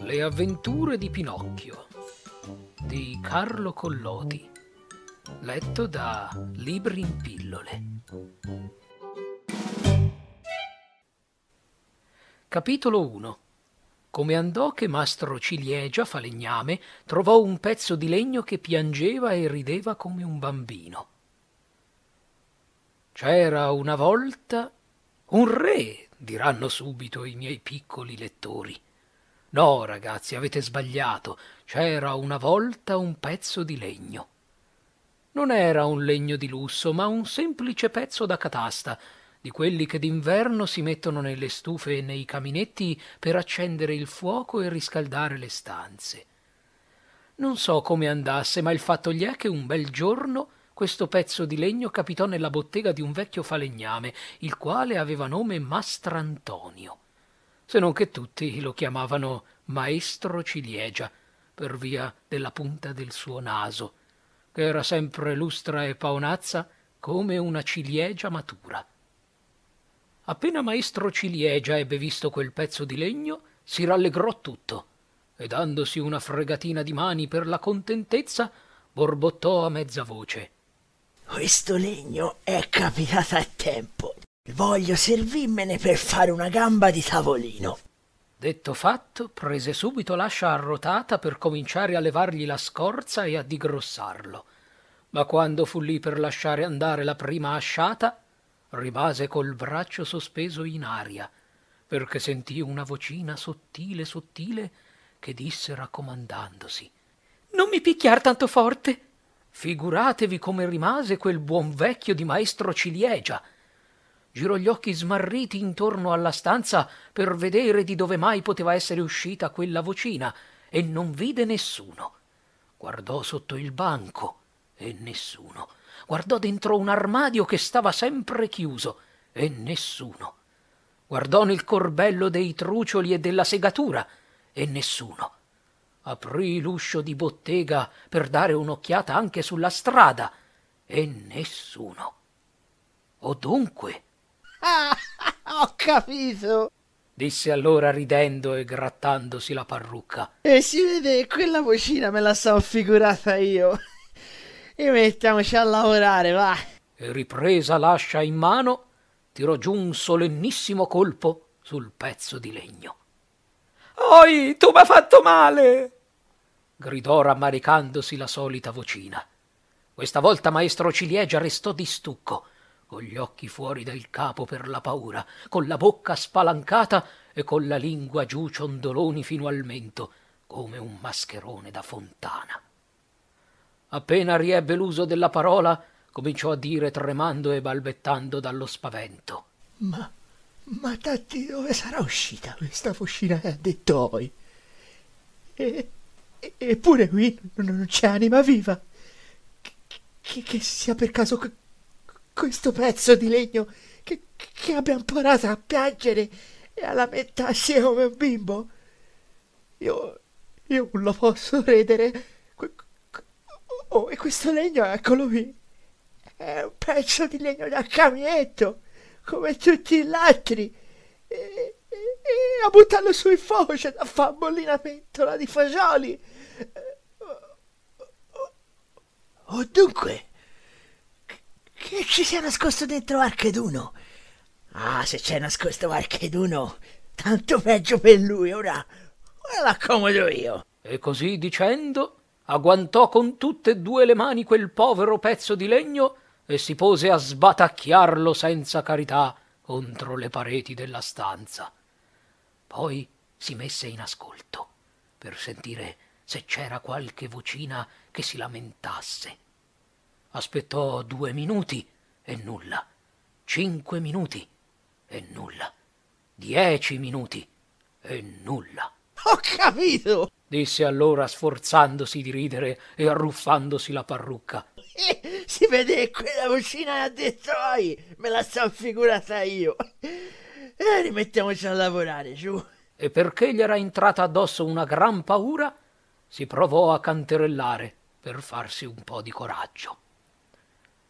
Le avventure di Pinocchio di Carlo Collodi letto da Libri in pillole Capitolo 1 come andò che mastro ciliegia falegname trovò un pezzo di legno che piangeva e rideva come un bambino c'era una volta un re diranno subito i miei piccoli lettori no ragazzi avete sbagliato c'era una volta un pezzo di legno non era un legno di lusso ma un semplice pezzo da catasta di quelli che d'inverno si mettono nelle stufe e nei caminetti per accendere il fuoco e riscaldare le stanze. Non so come andasse, ma il fatto gli è che un bel giorno questo pezzo di legno capitò nella bottega di un vecchio falegname, il quale aveva nome Mastrantonio, se non che tutti lo chiamavano Maestro Ciliegia, per via della punta del suo naso, che era sempre lustra e paonazza come una ciliegia matura. Appena maestro Ciliegia ebbe visto quel pezzo di legno, si rallegrò tutto e dandosi una fregatina di mani per la contentezza, borbottò a mezza voce. Questo legno è capitato a tempo. Voglio servirmene per fare una gamba di tavolino. Detto fatto, prese subito l'ascia arrotata per cominciare a levargli la scorza e a digrossarlo. Ma quando fu lì per lasciare andare la prima asciata, rimase col braccio sospeso in aria, perché sentì una vocina sottile sottile che disse raccomandandosi Non mi picchiar tanto forte. Figuratevi come rimase quel buon vecchio di maestro ciliegia. Girò gli occhi smarriti intorno alla stanza per vedere di dove mai poteva essere uscita quella vocina e non vide nessuno. Guardò sotto il banco e nessuno guardò dentro un armadio che stava sempre chiuso e nessuno. Guardò nel corbello dei trucioli e della segatura e nessuno. Aprì l'uscio di bottega per dare un'occhiata anche sulla strada e nessuno. O dunque. Ah, ho capito! disse allora ridendo e grattandosi la parrucca. E si vede, quella vocina me la sono figurata io e mettiamoci a lavorare, va. E ripresa l'ascia in mano, tirò giù un solennissimo colpo sul pezzo di legno. Oi, tu m'hai fatto male! gridò rammaricandosi la solita vocina. Questa volta maestro Ciliegia restò di stucco, con gli occhi fuori del capo per la paura, con la bocca spalancata e con la lingua giù ciondoloni fino al mento, come un mascherone da fontana appena riebbe l'uso della parola, cominciò a dire tremando e balbettando dallo spavento. Ma, ma da dove sarà uscita questa fuscina che ha detto voi? E, e, eppure qui non c'è anima viva. Che, che sia per caso questo pezzo di legno che, che abbia imparato a piangere e a lamentarsi come un bimbo. Io, io non lo posso credere. Oh, e questo legno, eccolo qui. È un pezzo di legno da caminetto, come tutti gli altri. E, e, e a buttarlo sul fuoco c'è da bollire la pentola di fagioli. Oh, oh, oh, oh dunque, che ci sia nascosto dentro Archeduno? Ah, se c'è nascosto Archeduno, tanto peggio per lui, ora me l'accomodo io. E così dicendo, agguantò con tutte e due le mani quel povero pezzo di legno e si pose a sbatacchiarlo senza carità contro le pareti della stanza. Poi si messe in ascolto per sentire se c'era qualche vocina che si lamentasse. Aspettò due minuti e nulla, cinque minuti e nulla, dieci minuti e nulla. Ho capito! disse allora sforzandosi di ridere e arruffandosi la parrucca. Eh, si vede che quella cucina ha detto ai, me la son figurata io. E eh, rimettiamoci a lavorare, giù. E perché gli era entrata addosso una gran paura, si provò a canterellare per farsi un po' di coraggio.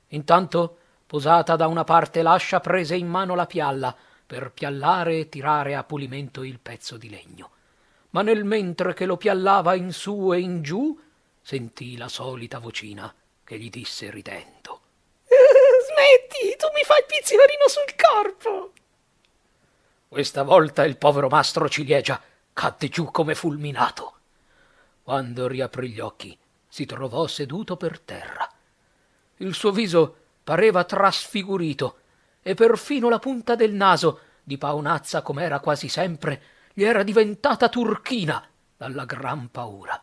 Intanto, posata da una parte l'ascia, prese in mano la pialla per piallare e tirare a pulimento il pezzo di legno ma nel mentre che lo piallava in su e in giù, sentì la solita vocina che gli disse ridendo. Eh, smetti, tu mi fai il pizziorino sul corpo. Questa volta il povero mastro ciliegia cadde giù come fulminato. Quando riaprì gli occhi, si trovò seduto per terra. Il suo viso pareva trasfigurito e perfino la punta del naso, di paonazza com'era quasi sempre, gli era diventata turchina dalla gran paura.